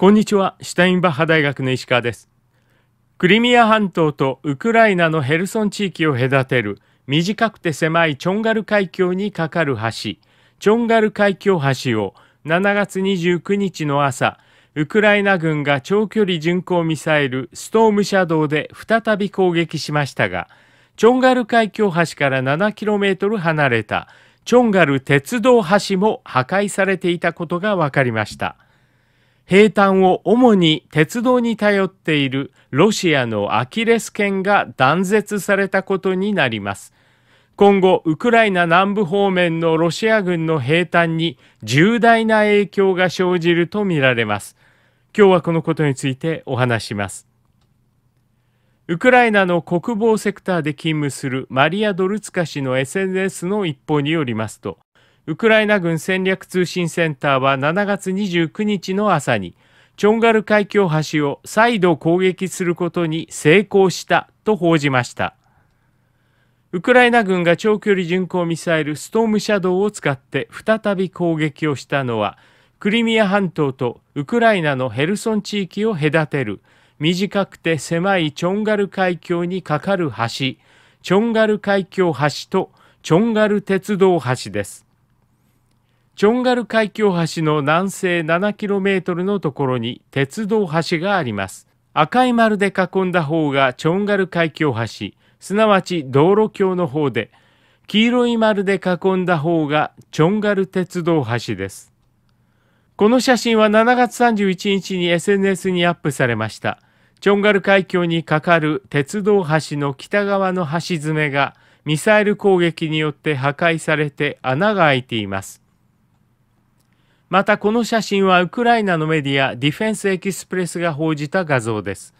こんにちは、シュタインバッハ大学の石川です。クリミア半島とウクライナのヘルソン地域を隔てる短くて狭いチョンガル海峡に架かる橋、チョンガル海峡橋を7月29日の朝、ウクライナ軍が長距離巡航ミサイルストームシャドウで再び攻撃しましたが、チョンガル海峡橋から 7km 離れたチョンガル鉄道橋も破壊されていたことが分かりました。兵坦を主に鉄道に頼っているロシアのアキレス腱が断絶されたことになります。今後、ウクライナ南部方面のロシア軍の兵坦に重大な影響が生じるとみられます。今日はこのことについてお話します。ウクライナの国防セクターで勤務するマリア・ドルツカ氏の SNS の一報によりますと、ウクライナ軍戦略通信センターは7月29日の朝に、チョンガル海峡橋を再度攻撃することに成功したと報じました。ウクライナ軍が長距離巡航ミサイルストームシャドウを使って再び攻撃をしたのは、クリミア半島とウクライナのヘルソン地域を隔てる短くて狭いチョンガル海峡に架かる橋、チョンガル海峡橋とチョンガル鉄道橋です。チョンガル海峡橋の南西 7km のところに鉄道橋があります。赤い丸で囲んだ方がチョンガル海峡橋、すなわち道路橋の方で、黄色い丸で囲んだ方がチョンガル鉄道橋です。この写真は7月31日に SNS にアップされました。チョンガル海峡に架かる鉄道橋の北側の橋爪がミサイル攻撃によって破壊されて穴が開いています。またこの写真はウクライナのメディアディフェンスエキスプレスが報じた画像です。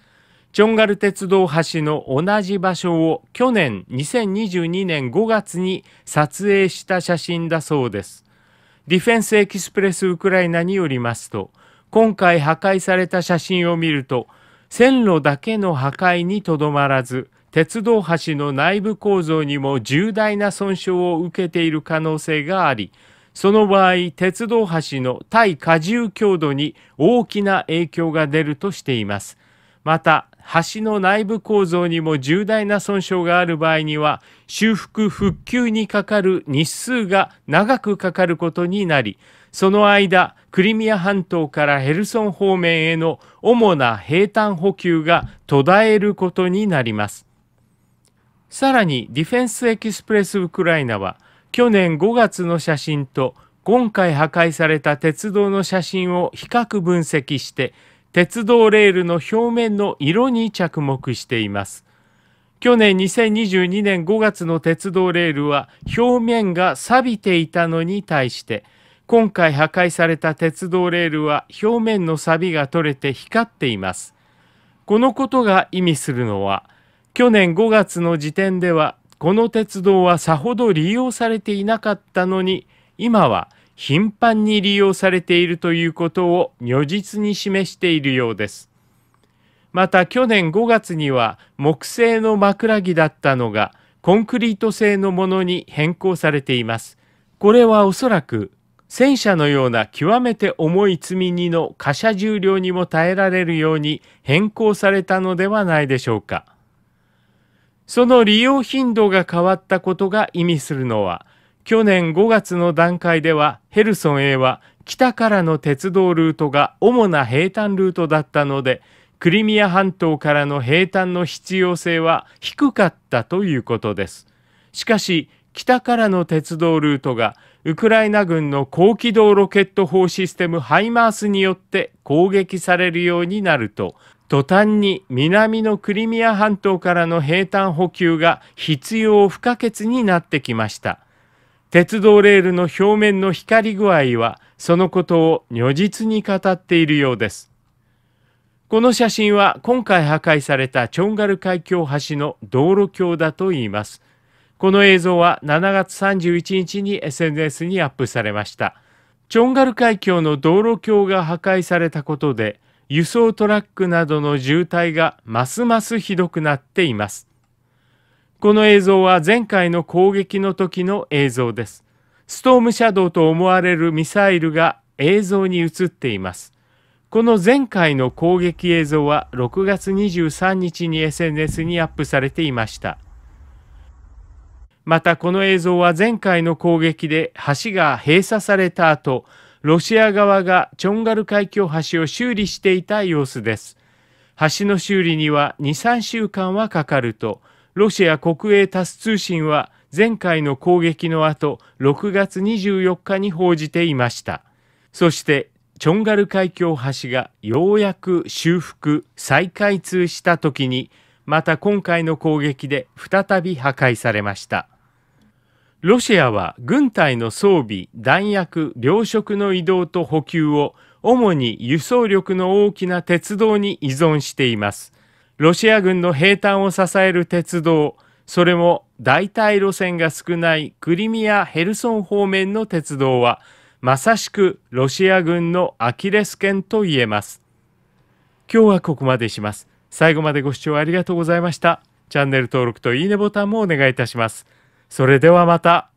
チョンガル鉄道橋の同じ場所を去年2022年5月に撮影した写真だそうです。ディフェンスエキスプレスウクライナによりますと、今回破壊された写真を見ると、線路だけの破壊にとどまらず、鉄道橋の内部構造にも重大な損傷を受けている可能性があり、その場合、鉄道橋の対荷重強度に大きな影響が出るとしています。また、橋の内部構造にも重大な損傷がある場合には、修復・復旧にかかる日数が長くかかることになり、その間、クリミア半島からヘルソン方面への主な兵坦補給が途絶えることになります。さらに、ディフェンス・エキスプレス・ウクライナは、去年5月の写真と今回破壊された鉄道の写真を比較分析して鉄道レールの表面の色に着目しています去年2022年5月の鉄道レールは表面が錆びていたのに対して今回破壊された鉄道レールは表面の錆が取れて光っていますこのことが意味するのは去年5月の時点ではこの鉄道はさほど利用されていなかったのに、今は頻繁に利用されているということを如実に示しているようです。また去年5月には木製の枕木だったのがコンクリート製のものに変更されています。これはおそらく戦車のような極めて重い積み荷の貨車重量にも耐えられるように変更されたのではないでしょうか。その利用頻度が変わったことが意味するのは、去年5月の段階ではヘルソンへは北からの鉄道ルートが主な平坦ルートだったので、クリミア半島からの平坦の必要性は低かったということです。しかし、北からの鉄道ルートがウクライナ軍の高機動ロケット砲システムハイマースによって攻撃されるようになると、途端に南のクリミア半島からの平坦補給が必要不可欠になってきました。鉄道レールの表面の光り具合はそのことを如実に語っているようです。この写真は今回破壊されたチョンガル海峡橋の道路橋だといいます。この映像は7月31日に SNS にアップされました。チョンガル海峡の道路橋が破壊されたことで輸送トラックなどの渋滞がますますひどくなっています。この映像は前回の攻撃の時の映像です。ストームシャドウと思われるミサイルが映像に映っています。この前回の攻撃映像は6月23日に SNS にアップされていました。またこの映像は前回の攻撃で橋が閉鎖された後、ロシア側がチョンガル海峡橋を修理していた様子です。橋の修理には2、3週間はかかると、ロシア国営タス通信は前回の攻撃の後、6月24日に報じていました。そして、チョンガル海峡橋がようやく修復、再開通した時に、また今回の攻撃で再び破壊されました。ロシアは軍隊の装備、弾薬、糧食の移動と補給を主に輸送力の大きな鉄道に依存しています。ロシア軍の兵隊を支える鉄道、それも代替路線が少ないクリミア・ヘルソン方面の鉄道は、まさしくロシア軍のアキレス腱と言えます。今日はここまでします。最後までご視聴ありがとうございました。チャンネル登録といいねボタンもお願いいたします。それではまた。